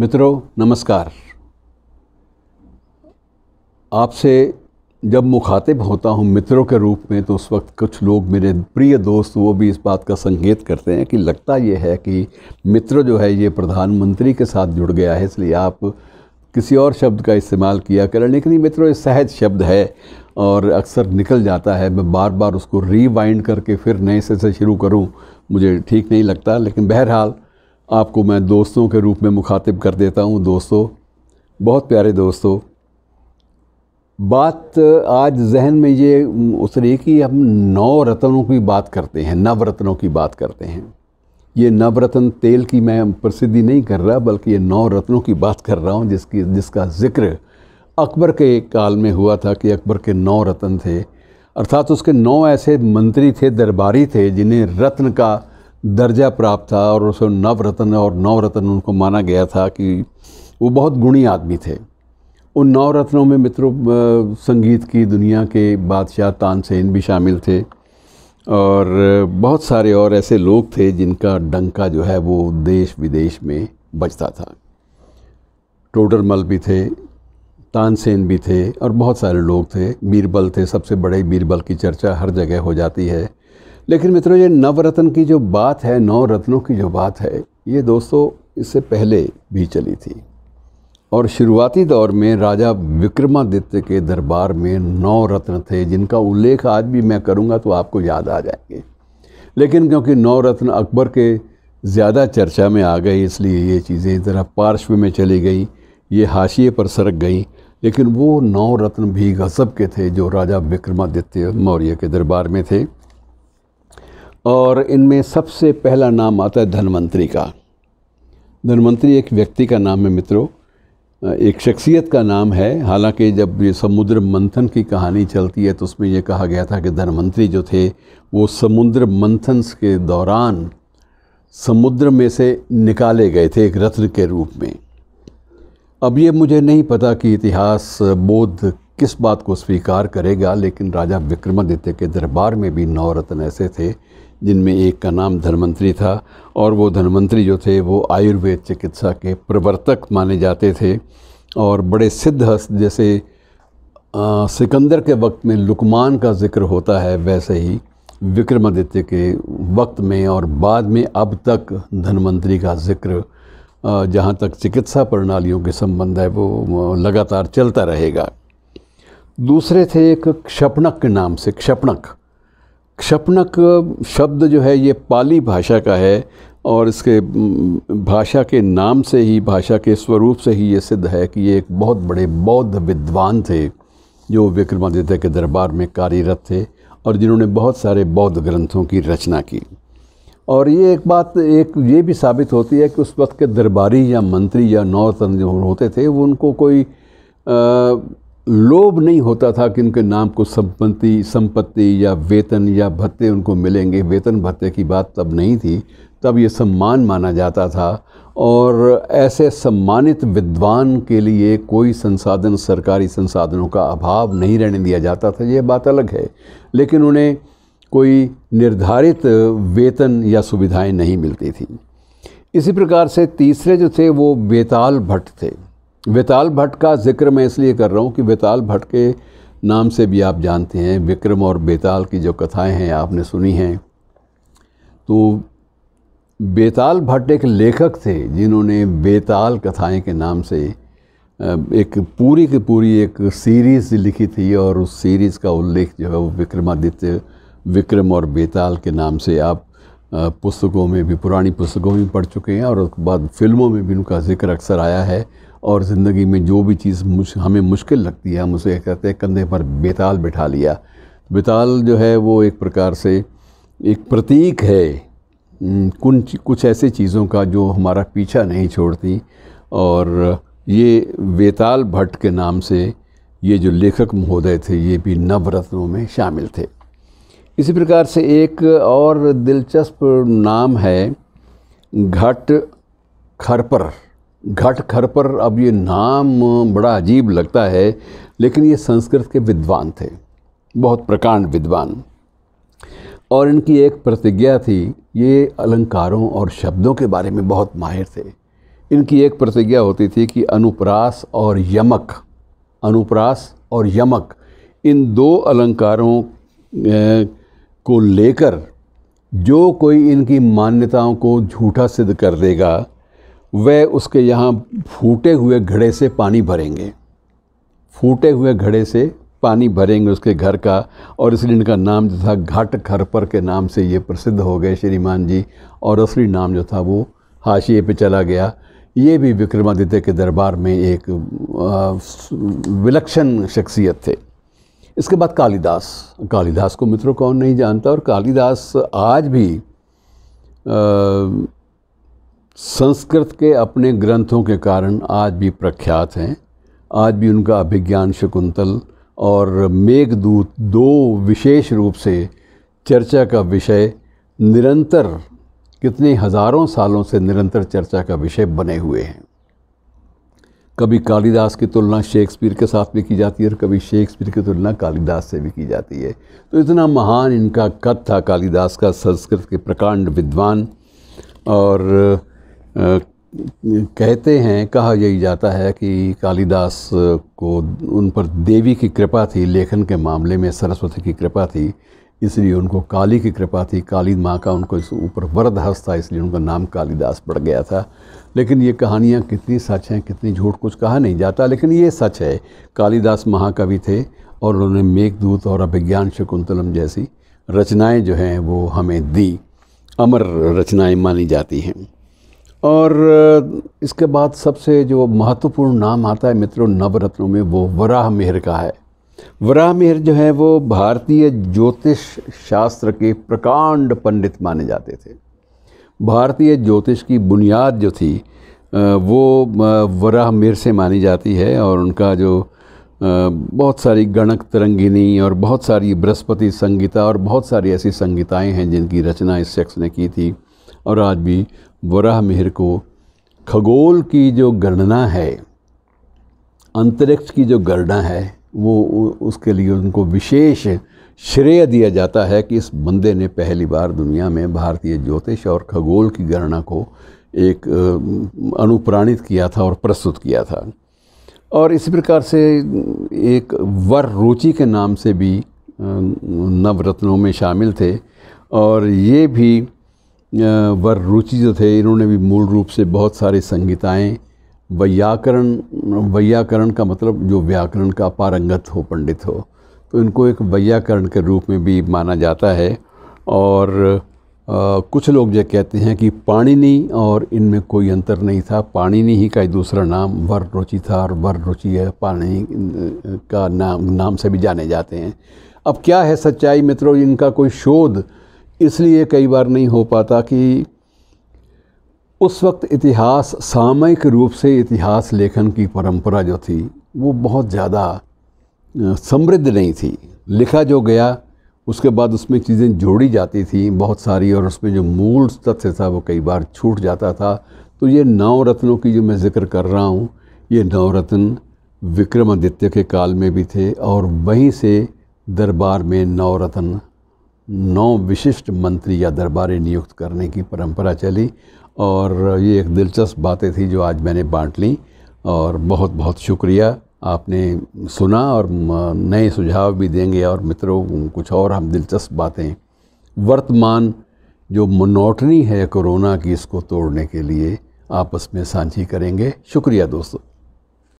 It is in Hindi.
मित्रों नमस्कार आपसे जब मुखातिब होता हूँ मित्रों के रूप में तो उस वक्त कुछ लोग मेरे प्रिय दोस्त वो भी इस बात का संकेत करते हैं कि लगता ये है कि मित्र जो है ये प्रधानमंत्री के साथ जुड़ गया है इसलिए आप किसी और शब्द का इस्तेमाल किया करें लेकिन मित्रों ये सहज शब्द है और अक्सर निकल जाता है मैं बार बार उसको रीवाइंड करके फिर नए से से शुरू करूं मुझे ठीक नहीं लगता लेकिन बहरहाल आपको मैं दोस्तों के रूप में मुखातिब कर देता हूँ दोस्तों बहुत प्यारे दोस्तों बात आज जहन में ये उतरी कि हम नौ रत्नों की बात करते हैं नवरत्नों की बात करते हैं ये नवरत्न तेल की मैं प्रसिद्धि नहीं कर रहा बल्कि ये नौ रत्नों की बात कर रहा हूँ जिसकी जिसका ज़िक्र अकबर के काल में हुआ था कि अकबर के नौ रत्न थे अर्थात उसके नौ ऐसे मंत्री थे दरबारी थे जिन्हें रत्न का दर्जा प्राप्त था और उसे नवरत्न और नवरत्न उनको माना गया था कि वो बहुत गुणी आदमी थे उन नवरत्नों में मित्रों संगीत की दुनिया के बादशाह तानसेन भी शामिल थे और बहुत सारे और ऐसे लोग थे जिनका डंका जो है वो देश विदेश में बजता था टोडरमल भी थे तानसेन भी थे और बहुत सारे लोग थे बीरबल थे सबसे बड़े बीरबल की चर्चा हर जगह हो जाती है लेकिन मित्रों ये नवरत्न की जो बात है नौ रत्नों की जो बात है ये दोस्तों इससे पहले भी चली थी और शुरुआती दौर में राजा विक्रमादित्य के दरबार में नौ रत्न थे जिनका उल्लेख आज भी मैं करूँगा तो आपको याद आ जाएंगे लेकिन क्योंकि नौ रत्न अकबर के ज़्यादा चर्चा में आ गए इसलिए ये चीज़ें ज़रा पार्श्व में चली गई ये हाशिए पर सरक गई लेकिन वो नौ रत्न भी गज़ब के थे जो राजा विक्रमादित्य मौर्य के दरबार में थे और इनमें सबसे पहला नाम आता है धनवंतरी का धनवंतरी एक व्यक्ति का नाम है मित्रों एक शख्सियत का नाम है हालांकि जब ये समुद्र मंथन की कहानी चलती है तो उसमें यह कहा गया था कि धनवंतरी जो थे वो समुद्र मंथन के दौरान समुद्र में से निकाले गए थे एक रत्न के रूप में अब ये मुझे नहीं पता कि इतिहास बोध किस बात को स्वीकार करेगा लेकिन राजा विक्रमादित्य के दरबार में भी नौ रत्न ऐसे थे जिनमें एक का नाम धनवंतरी था और वो धनवंतरी जो थे वो आयुर्वेद चिकित्सा के प्रवर्तक माने जाते थे और बड़े सिद्ध हस्त जैसे आ, सिकंदर के वक्त में लुकमान का जिक्र होता है वैसे ही विक्रमादित्य के वक्त में और बाद में अब तक धनवंतरी का जिक्र जहाँ तक चिकित्सा प्रणालियों के संबंध है वो लगातार चलता रहेगा दूसरे थे एक क्षपणक के नाम से क्षपणक क्षपनक शब्द जो है ये पाली भाषा का है और इसके भाषा के नाम से ही भाषा के स्वरूप से ही ये सिद्ध है कि ये एक बहुत बड़े बौद्ध विद्वान थे जो विक्रमादित्य के दरबार में कार्यरत थे और जिन्होंने बहुत सारे बौद्ध ग्रंथों की रचना की और ये एक बात एक ये भी साबित होती है कि उस वक्त के दरबारी या मंत्री या नौतन जो होते थे वो उनको कोई आ, लोभ नहीं होता था कि उनके नाम को संपत्ति संपत्ति या वेतन या भत्ते उनको मिलेंगे वेतन भत्ते की बात तब नहीं थी तब ये सम्मान माना जाता था और ऐसे सम्मानित विद्वान के लिए कोई संसाधन सरकारी संसाधनों का अभाव नहीं रहने दिया जाता था ये बात अलग है लेकिन उन्हें कोई निर्धारित वेतन या सुविधाएं नहीं मिलती थी इसी प्रकार से तीसरे जो थे वो बेताल भट्ट थे वेताल भट्ट का जिक्र मैं इसलिए कर रहा हूँ कि वेताल भट्ट के नाम से भी आप जानते हैं विक्रम और बेताल की जो कथाएं हैं आपने सुनी हैं तो बेताल भट्ट एक लेखक थे जिन्होंने बेताल कथाएं के नाम से एक पूरी की पूरी एक सीरीज़ लिखी थी और उस सीरीज़ का उल्लेख जो है वो विक्रमादित्य विक्रम और बेताल के नाम से आप पुस्तकों में भी पुरानी पुस्तकों में पढ़ चुके हैं और उसके बाद फिल्मों में भी उनका जिक्र अक्सर आया है और ज़िंदगी में जो भी चीज़ मुझ हमें मुश्किल लगती है हम उसे कहते हैं कंधे पर बेताल बिठा लिया बेताल जो है वो एक प्रकार से एक प्रतीक है कुछ कुछ ऐसे चीज़ों का जो हमारा पीछा नहीं छोड़ती और ये वेताल भट्ट के नाम से ये जो लेखक महोदय थे ये भी नवरत्नों में शामिल थे इसी प्रकार से एक और दिलचस्प नाम है घट खरपर घट घर पर अब ये नाम बड़ा अजीब लगता है लेकिन ये संस्कृत के विद्वान थे बहुत प्रकांड विद्वान और इनकी एक प्रतिज्ञा थी ये अलंकारों और शब्दों के बारे में बहुत माहिर थे इनकी एक प्रतिज्ञा होती थी कि अनुप्रास और यमक अनुप्रास और यमक इन दो अलंकारों को लेकर जो कोई इनकी मान्यताओं को झूठा सिद्ध कर देगा वे उसके यहाँ फूटे हुए घड़े से पानी भरेंगे फूटे हुए घड़े से पानी भरेंगे उसके घर का और इसलिए इनका नाम जो था घाट खरपर के नाम से ये प्रसिद्ध हो गए श्रीमान जी और असली नाम जो था वो हाशिए पे चला गया ये भी विक्रमादित्य के दरबार में एक विलक्षण शख्सियत थे इसके बाद कालिदास कालिदास को मित्रों कौन नहीं जानता और कालिदास आज भी आ, संस्कृत के अपने ग्रंथों के कारण आज भी प्रख्यात हैं आज भी उनका अभिज्ञान शकुंतल और मेघदूत दो विशेष रूप से चर्चा का विषय निरंतर कितने हज़ारों सालों से निरंतर चर्चा का विषय बने हुए हैं कभी कालिदास की तुलना शेक्सपियर के साथ भी की जाती है और कभी शेक्सपियर की तुलना कालिदास से भी की जाती है तो इतना महान इनका कद था कालिदास का संस्कृत के प्रकांड विद्वान और कहते हैं कहा यही जाता है कि कालिदास को उन पर देवी की कृपा थी लेखन के मामले में सरस्वती की कृपा थी इसलिए उनको काली की कृपा थी काली माँ का उनको इस ऊपर वरद हस्त था इसलिए उनका नाम कालिदास पड़ गया था लेकिन ये कहानियाँ कितनी सच हैं कितनी झूठ कुछ कहा नहीं जाता लेकिन ये सच है कालिदास महाकवि थे और उन्होंने मेघदूत और अभिज्ञान शकुंतलम जैसी रचनाएं जो हैं वो हमें दी अमर रचनाएं मानी जाती हैं और इसके बाद सबसे जो महत्वपूर्ण नाम आता है मित्रों नवरत्नों में वो वराह मेहर का है वराह मेहर जो है वो भारतीय ज्योतिष शास्त्र के प्रकांड पंडित माने जाते थे भारतीय ज्योतिष की बुनियाद जो थी वो वराह मेहर से मानी जाती है और उनका जो बहुत सारी गणक तरंगिनी और बहुत सारी बृहस्पति संगीता और बहुत सारी ऐसी संगीताएं हैं जिनकी रचना इस शख्स ने की थी और आज भी वराह मिहिर को खगोल की जो गणना है अंतरिक्ष की जो गणना है वो उसके लिए उनको विशेष श्रेय दिया जाता है कि इस बंदे ने पहली बार दुनिया में भारतीय ज्योतिष और खगोल की गणना को एक अनुप्राणित किया था और प्रस्तुत किया था और इसी प्रकार से एक वर रुचि के नाम से भी नवरत्नों में शामिल थे और ये भी वर रुचि जो थे इन्होंने भी मूल रूप से बहुत सारे संगीताएँ वैयाकरण वैयाकरण का मतलब जो व्याकरण का पारंगत हो पंडित हो तो इनको एक वैयाकरण के रूप में भी माना जाता है और आ, कुछ लोग जो कहते हैं कि पाणिनी और इनमें कोई अंतर नहीं था पाणिनी ही का दूसरा नाम वर रुचि था और वर रुचि है पाणिनी का नाम नाम से भी जाने जाते हैं अब क्या है सच्चाई मित्रों इनका कोई शोध इसलिए कई बार नहीं हो पाता कि उस वक्त इतिहास सामयिक रूप से इतिहास लेखन की परंपरा जो थी वो बहुत ज़्यादा समृद्ध नहीं थी लिखा जो गया उसके बाद उसमें चीज़ें जोड़ी जाती थी बहुत सारी और उसमें जो मूल तथ्य था वो कई बार छूट जाता था तो ये नौ रत्नों की जो मैं जिक्र कर रहा हूँ ये नौ रत्न विक्रमादित्य के काल में भी थे और वहीं से दरबार में नौ रत्न नौ विशिष्ट मंत्री या दरबारी नियुक्त करने की परंपरा चली और ये एक दिलचस्प बातें थी जो आज मैंने बांट ली और बहुत बहुत शुक्रिया आपने सुना और नए सुझाव भी देंगे और मित्रों कुछ और हम दिलचस्प बातें वर्तमान जो मनोटनी है कोरोना की इसको तोड़ने के लिए आपस में साझी करेंगे शुक्रिया दोस्तों